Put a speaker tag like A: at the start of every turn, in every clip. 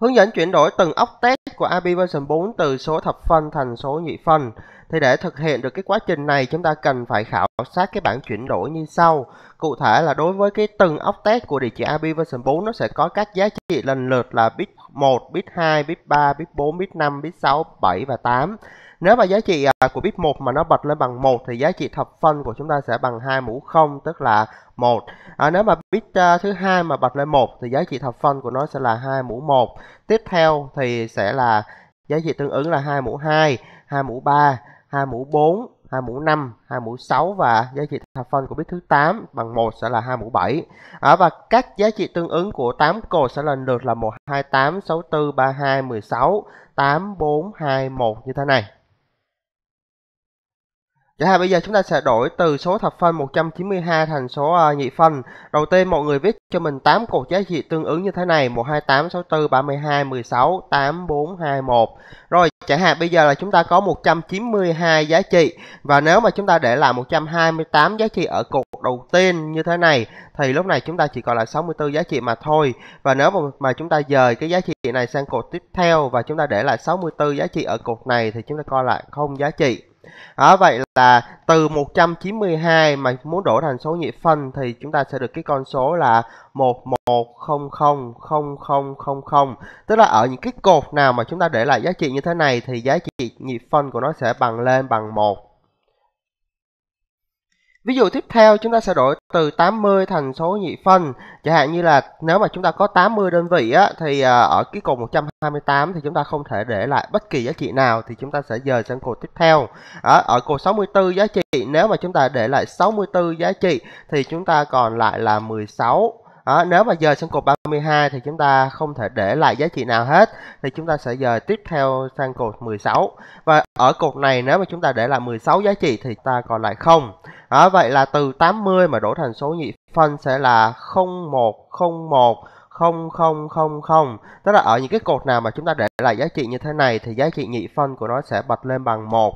A: Hướng dẫn chuyển đổi từng ốc test của AB version 4 từ số thập phân thành số nhị phân. Thì để thực hiện được cái quá trình này chúng ta cần phải khảo sát cái bảng chuyển đổi như sau. Cụ thể là đối với cái từng ốc test của địa chỉ AB version 4 nó sẽ có các giá trị lần lượt là bit 1, bit 2, bit 3, bit 4, bit 5, bit 6, 7 và 8. Nếu mà giá trị à, của bit 1 mà nó bật lên bằng 1 thì giá trị thập phân của chúng ta sẽ bằng 2 mũ 0 tức là 1. À, nếu mà bit uh, à, thứ hai mà bật lên 1 thì giá trị thập phân của nó sẽ là 2 mũ 1. Tiếp theo thì sẽ là giá trị tương ứng là 2 mũ 2, 2 mũ 3, 2 mũ 4, 2 mũ 5, 2 mũ 6 và giá trị thập phân của bit thứ 8 bằng 1 sẽ là 2 mũ 7. À, và các giá trị tương ứng của 8 cột sẽ lần lượt là 1, 2, 8, 64, 32, 16, 8, 4, 2, 1 như thế này. Chẳng dạ hạn bây giờ chúng ta sẽ đổi từ số thập phân 192 thành số uh, nhị phân. Đầu tiên mọi người viết cho mình 8 cột giá trị tương ứng như thế này. 128, 64, 32, 16, 8, 4, 2, 1. Rồi chẳng hạn bây giờ là chúng ta có 192 giá trị. Và nếu mà chúng ta để lại 128 giá trị ở cột đầu tiên như thế này. Thì lúc này chúng ta chỉ còn lại 64 giá trị mà thôi. Và nếu mà, mà chúng ta dời cái giá trị này sang cột tiếp theo. Và chúng ta để lại 64 giá trị ở cột này thì chúng ta coi lại không giá trị đó vậy là từ 192 mà muốn đổi thành số nhị phân thì chúng ta sẽ được cái con số là 11000000 tức là ở những cái cột nào mà chúng ta để lại giá trị như thế này thì giá trị nhị phân của nó sẽ bằng lên bằng 1 Ví dụ tiếp theo chúng ta sẽ đổi từ 80 thành số nhị phân. Chẳng hạn như là nếu mà chúng ta có 80 đơn vị á, thì à, ở cái cột 128 thì chúng ta không thể để lại bất kỳ giá trị nào thì chúng ta sẽ dời sang cột tiếp theo. Ở, ở cột 64 giá trị nếu mà chúng ta để lại 64 giá trị thì chúng ta còn lại là 16 à, nếu mà dời sang cột 32 thì chúng ta không thể để lại giá trị nào hết thì chúng ta sẽ dời tiếp theo sang cột 16 và ở cột này nếu mà chúng ta để lại 16 giá trị thì ta còn lại không à, vậy là từ 80 mà đổi thành số nhị phân sẽ là 0101 không tức là ở những cái cột nào mà chúng ta để lại giá trị như thế này thì giá trị nhị phân của nó sẽ bật lên bằng 1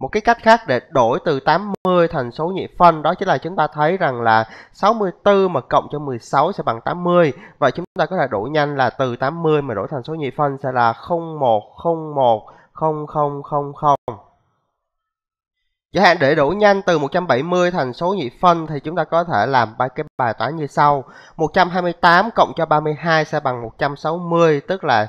A: một cái cách khác để đổi từ 80 thành số nhị phân đó chính là chúng ta thấy rằng là 64 mà cộng cho 16 sẽ bằng 80. và chúng ta có thể đổi nhanh là từ 80 mà đổi thành số nhị phân sẽ là 01010000. Chẳng hạn để đổi nhanh từ 170 thành số nhị phân thì chúng ta có thể làm ba cái bài toán như sau. 128 cộng cho 32 sẽ bằng 160 tức là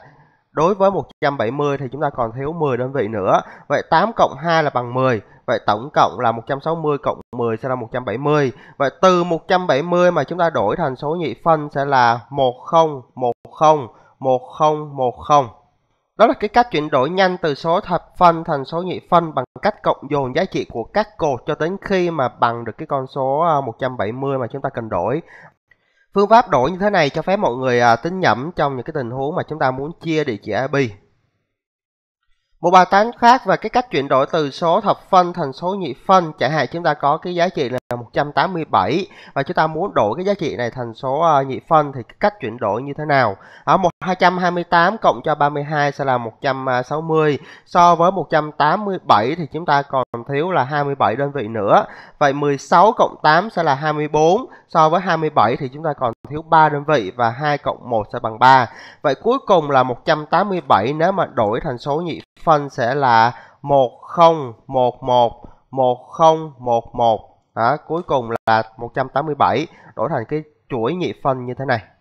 A: Đối với 170 thì chúng ta còn thiếu 10 đơn vị nữa. Vậy 8 cộng 2 là bằng 10. Vậy tổng cộng là 160 cộng 10 sẽ là 170. Vậy từ 170 mà chúng ta đổi thành số nhị phân sẽ là 1010 1010. Đó là cái cách chuyển đổi nhanh từ số thập phân thành số nhị phân bằng cách cộng dồn giá trị của các cột cho đến khi mà bằng được cái con số 170 à, mà chúng ta cần đổi. Phương pháp đổi như thế này cho phép mọi người à, tính nhẩm trong những cái tình huống mà chúng ta muốn chia địa chỉ IP. Một bài toán khác và cái cách chuyển đổi từ số thập phân thành số nhị phân. Chẳng hạn chúng ta có cái giá trị là 187 và chúng ta muốn đổi cái giá trị này thành số uh, nhị phân thì cách chuyển đổi như thế nào? Ở 228 cộng cho 32 sẽ là 160. So với 187 thì chúng ta còn thiếu là 27 đơn vị nữa. Vậy 16 cộng 8 sẽ là 24. So với 27 thì chúng ta còn thiếu 3 đơn vị và 2 cộng 1 sẽ bằng 3. Vậy cuối cùng là 187 nếu mà đổi thành số nhị phân sẽ là 1011 1011 đó, cuối cùng là 187 đổi thành cái chuỗi nhị phân như thế này